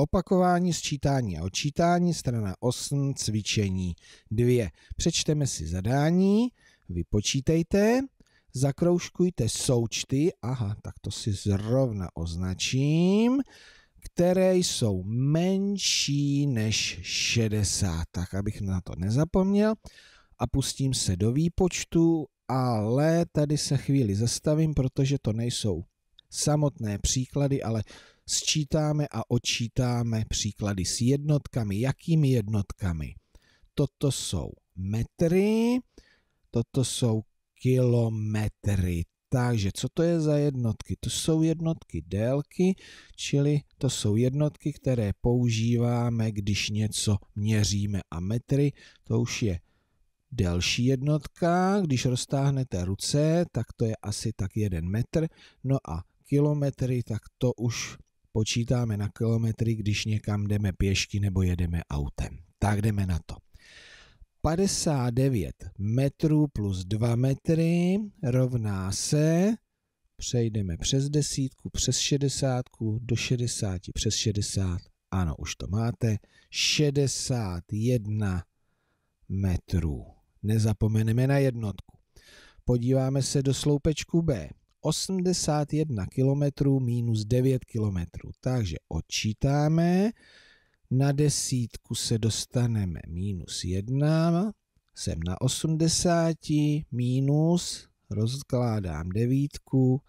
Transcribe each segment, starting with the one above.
Opakování sčítání a odčítání, strana 8, cvičení 2. Přečteme si zadání, vypočítejte, zakroužkujte součty, aha, tak to si zrovna označím, které jsou menší než 60, tak abych na to nezapomněl a pustím se do výpočtu, ale tady se chvíli zastavím, protože to nejsou samotné příklady, ale sčítáme a odčítáme příklady s jednotkami. Jakými jednotkami? Toto jsou metry, toto jsou kilometry. Takže co to je za jednotky? To jsou jednotky délky, čili to jsou jednotky, které používáme, když něco měříme a metry, to už je delší jednotka, když roztáhnete ruce, tak to je asi tak jeden metr, no a kilometry, tak to už počítáme na kilometry, když někam jdeme pěšky nebo jedeme autem. Tak jdeme na to. 59 metrů plus 2 metry rovná se, přejdeme přes desítku, přes šedesátku, do 60, přes 60, ano, už to máte, 61 metrů. Nezapomeneme na jednotku. Podíváme se do sloupečku B. 81 km minus 9 km. Takže odčítáme, na desítku se dostaneme minus 1, jsem na 80, minus, rozkládám devítku,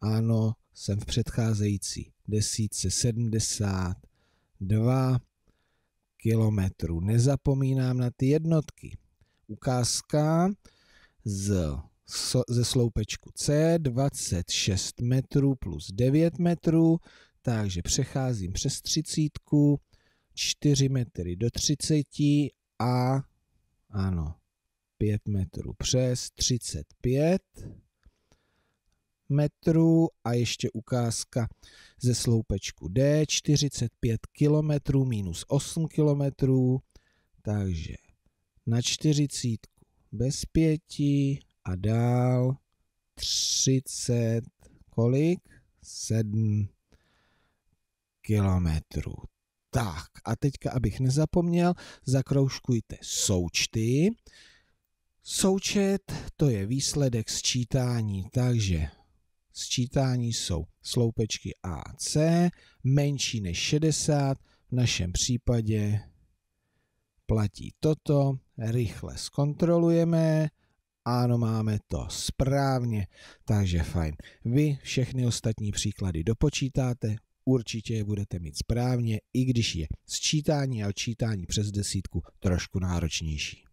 ano, jsem v předcházející desítce 72 km. Nezapomínám na ty jednotky. Ukázka z ze sloupečku C 26 metrů plus 9 metrů, takže přecházím přes třicítku, 4 metry do 30 a ano, 5 metrů přes 35 metrů a ještě ukázka ze sloupečku D 45 km minus 8 km, takže na 40 bez pěti, a dál 30 kolik? 7 kilometrů. Tak a teďka, abych nezapomněl, zakroužkujte součty. Součet to je výsledek sčítání, takže sčítání jsou sloupečky AC menší než 60, v našem případě platí toto, rychle zkontrolujeme, ano, máme to správně, takže fajn. Vy všechny ostatní příklady dopočítáte, určitě je budete mít správně, i když je sčítání a odčítání přes desítku trošku náročnější.